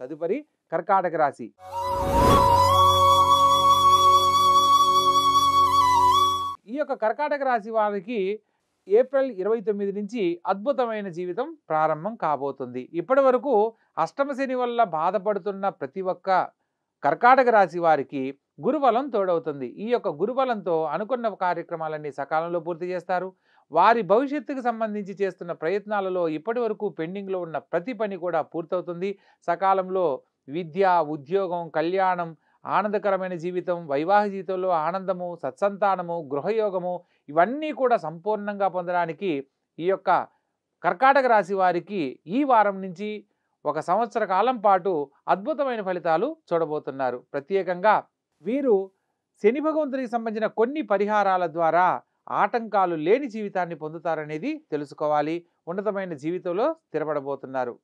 తదుపరి కర్కాటక రాశి ఈ యొక్క కర్కాటక రాశి వారికి ఏప్రిల్ ఇరవై తొమ్మిది నుంచి అద్భుతమైన జీవితం ప్రారంభం కాబోతుంది ఇప్పటి వరకు అష్టమశని వల్ల బాధపడుతున్న ప్రతి ఒక్క కర్కాటక రాశి వారికి గురుబలం తోడవుతుంది ఈ యొక్క గురుబలంతో అనుకున్న కార్యక్రమాలన్నీ సకాలంలో పూర్తి చేస్తారు వారి భవిష్యత్తుకు సంబంధించి చేస్తున్న ప్రయత్నాలలో ఇప్పటి వరకు పెండింగ్లో ఉన్న ప్రతి పని కూడా పూర్తవుతుంది సకాలంలో విద్య ఉద్యోగం కళ్యాణం ఆనందకరమైన జీవితం వైవాహిక జీవితంలో ఆనందము సత్సంతానము గృహయోగము ఇవన్నీ కూడా సంపూర్ణంగా పొందడానికి ఈ యొక్క కర్కాటక రాశి వారికి ఈ వారం నుంచి ఒక సంవత్సర కాలం పాటు అద్భుతమైన ఫలితాలు చూడబోతున్నారు ప్రత్యేకంగా వీరు శని భగవంతునికి సంబంధించిన కొన్ని పరిహారాల ద్వారా ఆటంకాలు లేని జీవితాన్ని పొందుతారనేది తెలుసుకోవాలి ఉన్నతమైన జీవితంలో స్థిరపడబోతున్నారు